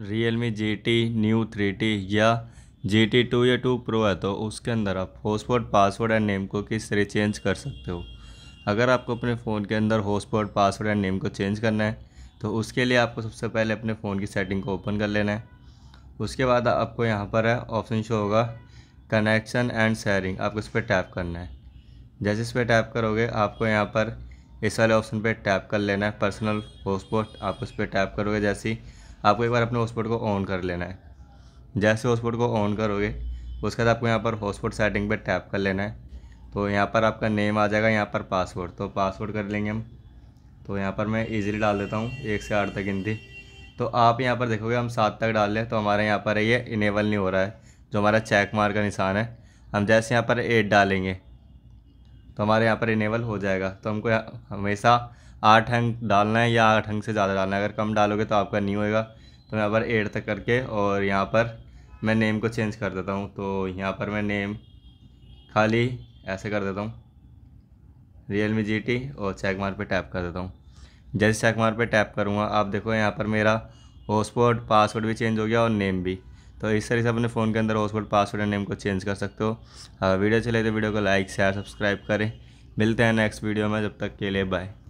real Realme G T neo three T या G T two या two pro है तो उसके अंदर आप हॉस्पॉट पासवर्ड एंड नेम को किस तरह चेंज कर सकते हो अगर आपको अपने फ़ोन के अंदर हॉस्पॉट पासवर्ड एंड नेम को चेंज करना है तो उसके लिए आपको सबसे पहले अपने फ़ोन की सेटिंग को ओपन कर लेना है उसके बाद आपको यहाँ पर है ऑप्शन शो होगा कनेक्शन एंड शेयरिंग आपको इस पर टैप करना है जैसे इस पर टैप करोगे आपको यहाँ पर इस वाले ऑप्शन पर टैप कर लेना है पर्सनल हॉस्पॉट आप उस पर टैप करोगे जैसे आपको एक बार अपने हॉटस्पॉट को ऑन कर लेना है जैसे हॉटस्पॉट को ऑन करोगे उसके बाद आपको यहाँ पर हॉटस्पॉट सेटिंग पे टैप कर लेना है तो यहाँ पर आपका नेम आ जाएगा यहाँ पर पासवर्ड तो पासवर्ड कर लेंगे हम तो यहाँ पर मैं ईजिली डाल देता हूँ एक से आठ तक गिनती तो आप यहाँ पर देखोगे हम सात तक डाल लें तो हमारे यहाँ पर ये इनेबल नहीं हो रहा है जो हमारा चेक मार का निशान है हम जैसे यहाँ पर एट डालेंगे तो हमारे यहाँ पर इनेबल हो जाएगा तो हमको हमेशा आठ अंक डालना है या आठ अंक से ज़्यादा डालना है अगर कम डालोगे तो आपका नहीं होएगा तो यहाँ पर एड तक करके और यहाँ पर मैं नेम को चेंज कर देता हूँ तो यहाँ पर मैं नेम खाली ऐसे कर देता हूँ रियल मी जी टी और चेक मार पर टैप कर देता हूँ जैसे चेक मार पर टैप करूँगा आप देखो यहाँ पर मेरा हॉटस्पॉट पासवर्ड भी चेंज हो गया और नेम भी तो इस तरह से अपने फ़ोन के अंदर हॉटस्पॉट पासवर्ड एंड नेम को चेंज कर सकते हो अगर हाँ, वीडियो चले तो वीडियो को लाइक शेयर सब्सक्राइब करें मिलते हैं नेक्स्ट वीडियो में जब तक के लिए बाय